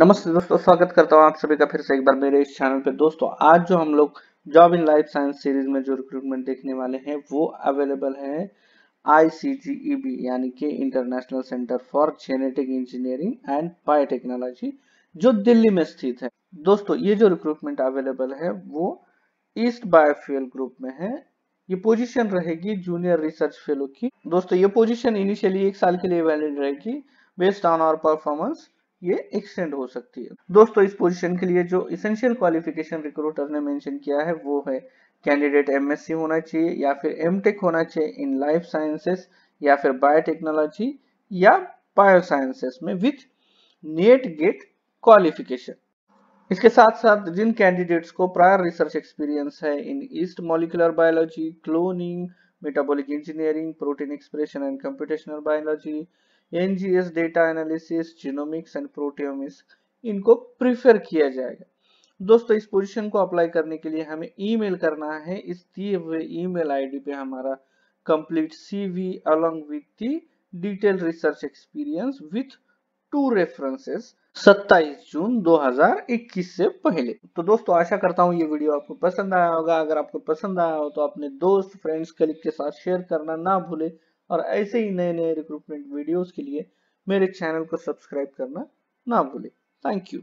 नमस्ते दोस्तों स्वागत करता हूँ आप सभी का फिर से एक बार मेरे इस चैनल पे दोस्तों आज जो हम लोग job in life science series में जो रिक्रूटमेंट देखने वाले हैं वो अवेलेबल है आई यानी कि International Centre for Genetic Engineering and Biotechnology जो दिल्ली में स्थित है दोस्तों ये जो रिक्रूटमेंट अवेलेबल है वो ईस्ट बायोफ्यूल ग्रुप में है ये पोजिशन रहेगी जूनियर रिसर्च फेलो की दोस्तों ये पोजिशन इनिशियली एक साल के लिए वैलिड रहेगी बेस्ड ऑन आवर परफॉर्मेंस ये एक्सटेंड हो सकती है दोस्तों इस पोजीशन के लिए जो इसेंशियल क्वालिफिकेशन रिक्रूटर ने मेंशन किया है वो है कैंडिडेट एमएससी होना चाहिए या फिर एमटेक होना चाहिए इन लाइफ साइंसेस या फिर बायोटेक्नोलॉजी या बायो साइंसेस में विथ नेट गेट क्वालिफिकेशन इसके साथ साथ जिन कैंडिडेट्स को प्रायर रिसर्च एक्सपीरियंस है in yeast molecular biology cloning metabolic engineering protein expression and computational biology NGS data analysis genomics and proteomics इनको प्रीफर किया जाएगा दोस्तों इस पोजीशन को अप्लाई करने के लिए हमें ईमेल करना है इस दिए हुए ईमेल आईडी पे हमारा complete CV along with the detail research experience with two references 27 June 2021 से पहले तो दोस्तों आशा करता हूँ ये वीडियो आपको पसंद आया होगा अगर आपको पसंद आया हो तो अपने दोस्त फ्रेंड्स कलिक के साथ शेयर करना ना भूले और ऐसे ही नए नए रिक्रूटमेंट वीडियोस के लिए मेरे चैनल को सब्सक्राइब करना ना भूलें थैंक यू